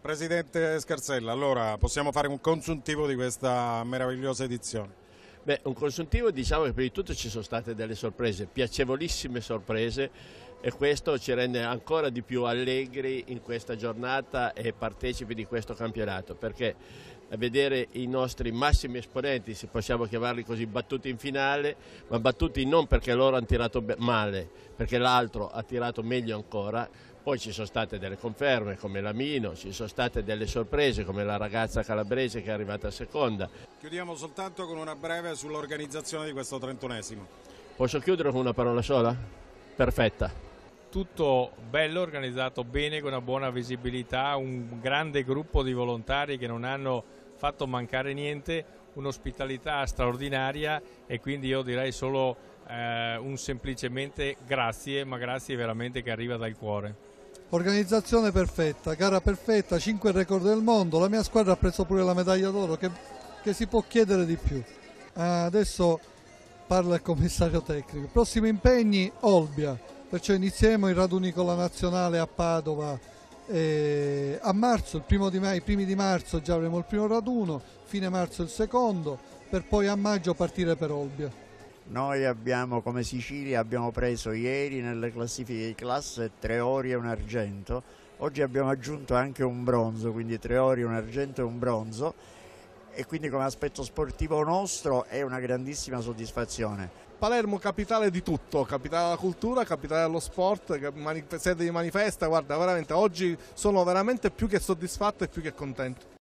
Presidente Scarsella, allora possiamo fare un consuntivo di questa meravigliosa edizione? Beh, un consuntivo diciamo che prima di tutto ci sono state delle sorprese, piacevolissime sorprese e questo ci rende ancora di più allegri in questa giornata e partecipi di questo campionato perché vedere i nostri massimi esponenti, se possiamo chiamarli così, battuti in finale, ma battuti non perché loro hanno tirato male, perché l'altro ha tirato meglio ancora. Poi ci sono state delle conferme come l'Amino, ci sono state delle sorprese come la ragazza calabrese che è arrivata seconda. Chiudiamo soltanto con una breve sull'organizzazione di questo trentunesimo. Posso chiudere con una parola sola? Perfetta tutto bello organizzato bene con una buona visibilità, un grande gruppo di volontari che non hanno fatto mancare niente, un'ospitalità straordinaria e quindi io direi solo eh, un semplicemente grazie, ma grazie veramente che arriva dal cuore. Organizzazione perfetta, gara perfetta, 5 record del mondo, la mia squadra ha preso pure la medaglia d'oro, che, che, si può chiedere di più. Uh, adesso parla il commissario tecnico. Prossimi impegni, Olbia. Perciò inizieremo i raduni con la nazionale a Padova eh, a marzo, maio, i primi di marzo già avremo il primo raduno, fine marzo il secondo, per poi a maggio partire per Olbia. Noi abbiamo come Sicilia abbiamo preso ieri nelle classifiche di classe tre ori e un argento, oggi abbiamo aggiunto anche un bronzo, quindi tre ori, un argento e un bronzo e quindi come aspetto sportivo nostro è una grandissima soddisfazione. Palermo capitale di tutto, capitale della cultura, capitale dello sport, sede di manifesta, guarda veramente oggi sono veramente più che soddisfatto e più che contento.